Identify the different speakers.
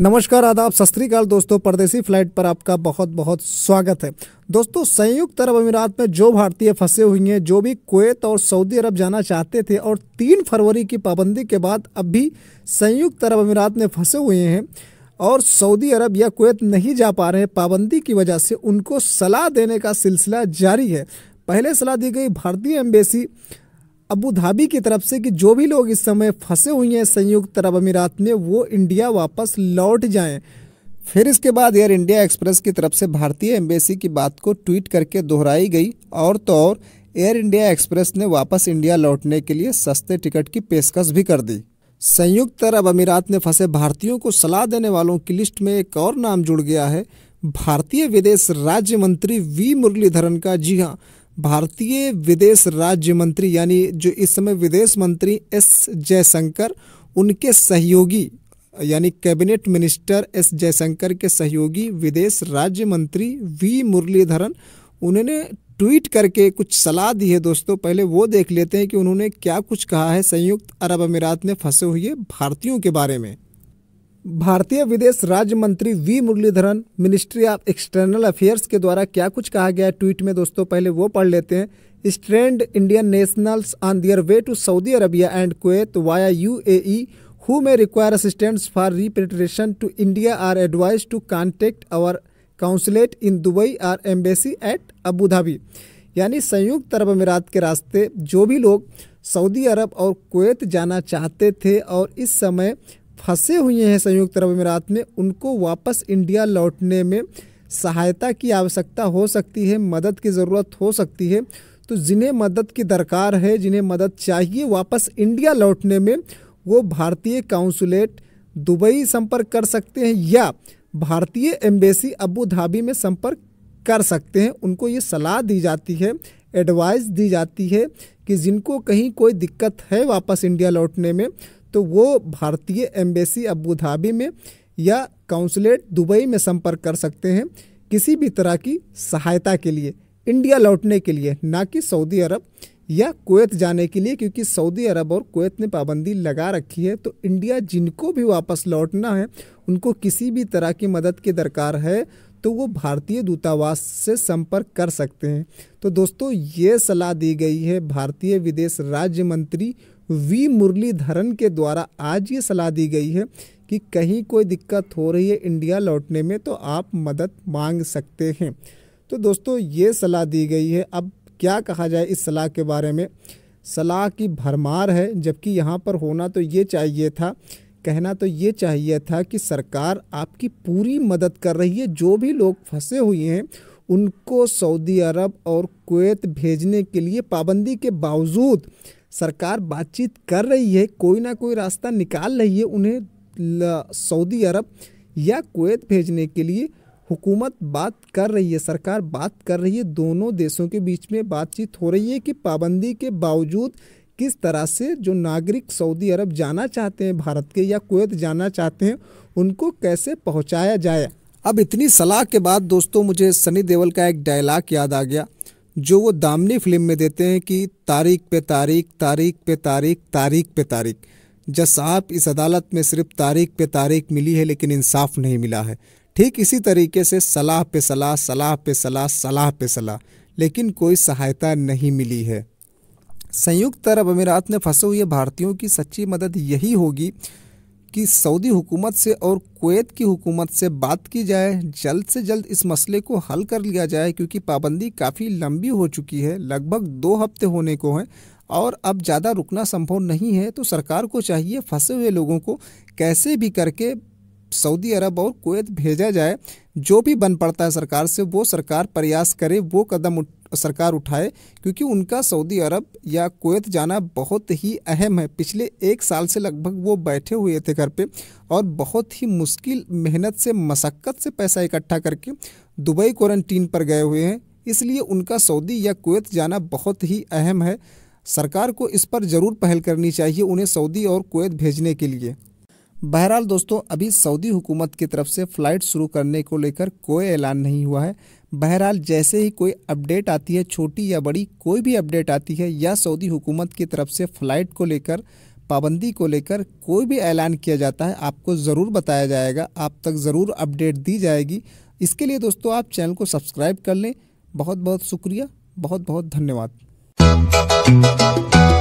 Speaker 1: नमस्कार आदाब सस्त्रीकाल दोस्तों परदेसी फ्लाइट पर आपका बहुत बहुत स्वागत है दोस्तों संयुक्त अरब अमीरात में जो भारतीय फंसे हुए हैं जो भी कुवैत और सऊदी अरब जाना चाहते थे और तीन फरवरी की पाबंदी के बाद अब भी संयुक्त अरब अमीरात में फंसे हुए हैं और सऊदी अरब या कुवैत नहीं जा पा रहे हैं पाबंदी की वजह से उनको सलाह देने का सिलसिला जारी है पहले सलाह दी गई भारतीय एम्बेसी अबू धाबी की तरफ से कि जो भी लोग इस समय फंसे हुए हैं संयुक्त अरब अमीरात में वो इंडिया वापस लौट जाएं फिर इसके बाद एयर इंडिया एक्सप्रेस की तरफ से भारतीय एम्बेसी की बात को ट्वीट करके दोहराई गई और तो और एयर इंडिया एक्सप्रेस ने वापस इंडिया लौटने के लिए सस्ते टिकट की पेशकश भी कर दी संयुक्त अरब अमीरात में फंसे भारतीयों को सलाह देने वालों की लिस्ट में एक और नाम जुड़ गया है भारतीय विदेश राज्य मंत्री वी मुरलीधरन का जी हाँ भारतीय विदेश राज्य मंत्री यानी जो इस समय विदेश मंत्री एस जयशंकर उनके सहयोगी यानी कैबिनेट मिनिस्टर एस जयशंकर के सहयोगी विदेश राज्य मंत्री वी मुरलीधरन उन्होंने ट्वीट करके कुछ सलाह दी है दोस्तों पहले वो देख लेते हैं कि उन्होंने क्या कुछ कहा है संयुक्त अरब अमीरात में फंसे हुए भारतीयों के बारे में भारतीय विदेश राज्य मंत्री V Muraleedharan ministry of external affairs के द्वारा क्या कुछ कहा गया है ट्वीट में दोस्तों पहले वो पढ़ लेते हैं stranded Indian nationals on their way to Saudi Arabia and Kuwait via U A who may require assistance for repatriation to India are advised to contact our consulate in Dubai or embassy at Abu Dhabi यानी संयुक्त अरब अमीरात के रास्ते जो भी लोग Saudi अरब और Kuwait जाना चाहते थे और इस समय फंसे हुए हैं संयुक्त अरब अमीरात में उनको वापस इंडिया लौटने में सहायता की आवश्यकता हो सकती है मदद की ज़रूरत हो सकती है तो जिन्हें मदद की दरकार है जिन्हें मदद चाहिए वापस इंडिया लौटने में वो भारतीय काउंसुलेट दुबई संपर्क कर सकते हैं या भारतीय एम्बेसी अबू धाबी में संपर्क कर सकते हैं उनको ये सलाह दी जाती है एडवाइस दी जाती है कि जिनको कहीं कोई दिक्कत है वापस इंडिया लौटने में तो वो भारतीय एम्बेसी अबू धाबी में या काउंसलेट दुबई में संपर्क कर सकते हैं किसी भी तरह की सहायता के लिए इंडिया लौटने के लिए ना कि सऊदी अरब या कुवैत जाने के लिए क्योंकि सऊदी अरब और कुवैत ने पाबंदी लगा रखी है तो इंडिया जिनको भी वापस लौटना है उनको किसी भी तरह की मदद की दरकार है तो वो भारतीय दूतावास से संपर्क कर सकते हैं तो दोस्तों ये सलाह दी गई है भारतीय विदेश राज्य मंत्री वी मुरलीधरन के द्वारा आज ये सलाह दी गई है कि कहीं कोई दिक्कत हो रही है इंडिया लौटने में तो आप मदद मांग सकते हैं तो दोस्तों ये सलाह दी गई है अब क्या कहा जाए इस सलाह के बारे में सलाह की भरमार है जबकि यहाँ पर होना तो ये चाहिए था कहना तो ये चाहिए था कि सरकार आपकी पूरी मदद कर रही है जो भी लोग फंसे हुए हैं उनको सऊदी अरब और कुवैत भेजने के लिए पाबंदी के बावजूद सरकार बातचीत कर रही है कोई ना कोई रास्ता निकाल रही है उन्हें सऊदी अरब या कुवैत भेजने के लिए हुकूमत बात कर रही है सरकार बात कर रही है दोनों देशों के बीच में बातचीत हो रही है कि पाबंदी के बावजूद किस तरह से जो नागरिक सऊदी अरब जाना चाहते हैं भारत के या कुवैत जाना चाहते हैं उनको कैसे पहुंचाया जाए अब इतनी सलाह के बाद दोस्तों मुझे सनी देवल का एक डायलॉग याद आ गया जो वो दामनी फिल्म में देते हैं कि तारीख पे तारीख तारीख पे तारीख तारीख पे तारीख जज साहब इस अदालत में सिर्फ तारीख पे तारीख मिली है लेकिन इंसाफ नहीं मिला है ठीक इसी तरीके से सलाह पे सलाह सलाह पे सलाह सलाह पे सलाह लेकिन कोई सहायता नहीं मिली है संयुक्त अरब अमीरात में फंसे हुए भारतीयों की सच्ची मदद यही होगी कि सऊदी हुकूमत से और कुवैत की हुकूमत से बात की जाए जल्द से जल्द इस मसले को हल कर लिया जाए क्योंकि पाबंदी काफ़ी लंबी हो चुकी है लगभग दो हफ्ते होने को हैं और अब ज़्यादा रुकना संभव नहीं है तो सरकार को चाहिए फंसे हुए लोगों को कैसे भी करके सऊदी अरब और कुवैत भेजा जाए जो भी बन पड़ता है सरकार से वो सरकार प्रयास करे वो कदम उठ सरकार उठाए क्योंकि उनका सऊदी अरब या कुवैत जाना बहुत ही अहम है पिछले एक साल से लगभग वो बैठे हुए थे घर पे और बहुत ही मुश्किल मेहनत से मशक्क़त से पैसा इकट्ठा करके दुबई क्वारंटीन पर गए हुए हैं इसलिए उनका सऊदी या कुवैत जाना बहुत ही अहम है सरकार को इस पर ज़रूर पहल करनी चाहिए उन्हें सऊदी और कुवैत भेजने के लिए बहरहाल दोस्तों अभी सऊदी हुकूमत की तरफ से फ़्लाइट शुरू करने को लेकर कोई ऐलान नहीं हुआ है बहरहाल जैसे ही कोई अपडेट आती है छोटी या बड़ी कोई भी अपडेट आती है या सऊदी हुकूमत की तरफ से फ़्लाइट को लेकर पाबंदी को लेकर कोई भी ऐलान किया जाता है आपको ज़रूर बताया जाएगा आप तक ज़रूर अपडेट दी जाएगी इसके लिए दोस्तों आप चैनल को सब्सक्राइब कर लें बहुत बहुत शुक्रिया बहुत बहुत धन्यवाद